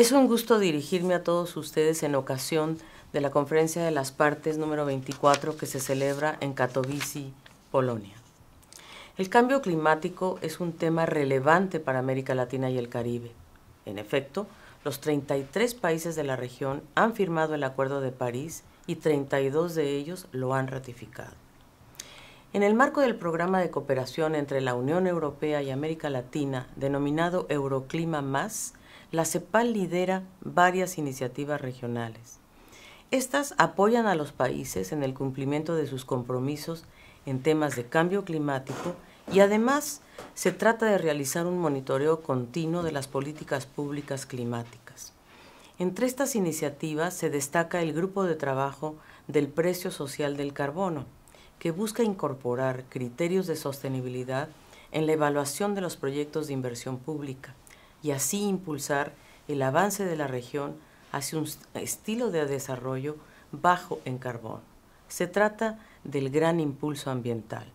Es un gusto dirigirme a todos ustedes en ocasión de la Conferencia de las Partes número 24 que se celebra en Katowice, Polonia. El cambio climático es un tema relevante para América Latina y el Caribe. En efecto, los 33 países de la región han firmado el Acuerdo de París y 32 de ellos lo han ratificado. En el marco del programa de cooperación entre la Unión Europea y América Latina, denominado Euroclima Más, la CEPAL lidera varias iniciativas regionales. Estas apoyan a los países en el cumplimiento de sus compromisos en temas de cambio climático y además se trata de realizar un monitoreo continuo de las políticas públicas climáticas. Entre estas iniciativas se destaca el grupo de trabajo del precio social del carbono, que busca incorporar criterios de sostenibilidad en la evaluación de los proyectos de inversión pública y así impulsar el avance de la región hacia un estilo de desarrollo bajo en carbón. Se trata del gran impulso ambiental.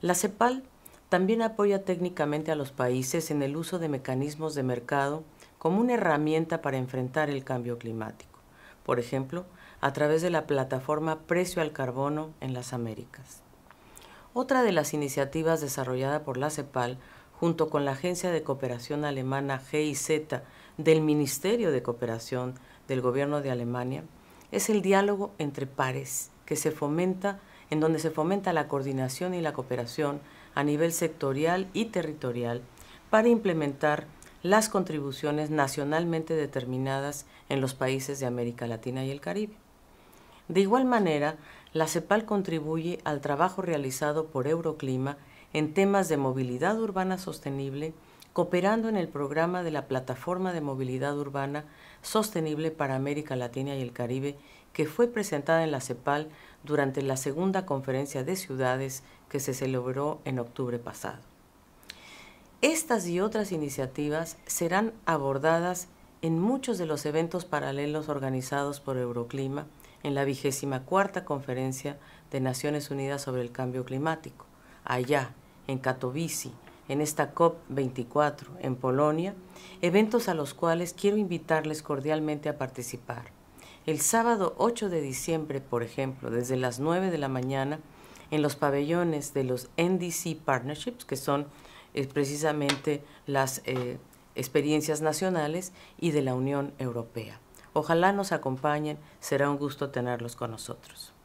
La CEPAL también apoya técnicamente a los países en el uso de mecanismos de mercado como una herramienta para enfrentar el cambio climático, por ejemplo, a través de la plataforma Precio al Carbono en las Américas. Otra de las iniciativas desarrollada por la CEPAL junto con la Agencia de Cooperación Alemana GIZ del Ministerio de Cooperación del Gobierno de Alemania, es el diálogo entre pares que se fomenta, en donde se fomenta la coordinación y la cooperación a nivel sectorial y territorial para implementar las contribuciones nacionalmente determinadas en los países de América Latina y el Caribe. De igual manera, la CEPAL contribuye al trabajo realizado por Euroclima en temas de movilidad urbana sostenible, cooperando en el programa de la Plataforma de Movilidad Urbana Sostenible para América Latina y el Caribe, que fue presentada en la CEPAL durante la segunda conferencia de ciudades que se celebró en octubre pasado. Estas y otras iniciativas serán abordadas en muchos de los eventos paralelos organizados por Euroclima en la vigésima cuarta conferencia de Naciones Unidas sobre el Cambio Climático, allá, en Katowice, en esta COP24 en Polonia, eventos a los cuales quiero invitarles cordialmente a participar. El sábado 8 de diciembre, por ejemplo, desde las 9 de la mañana, en los pabellones de los NDC Partnerships, que son eh, precisamente las eh, experiencias nacionales y de la Unión Europea. Ojalá nos acompañen, será un gusto tenerlos con nosotros.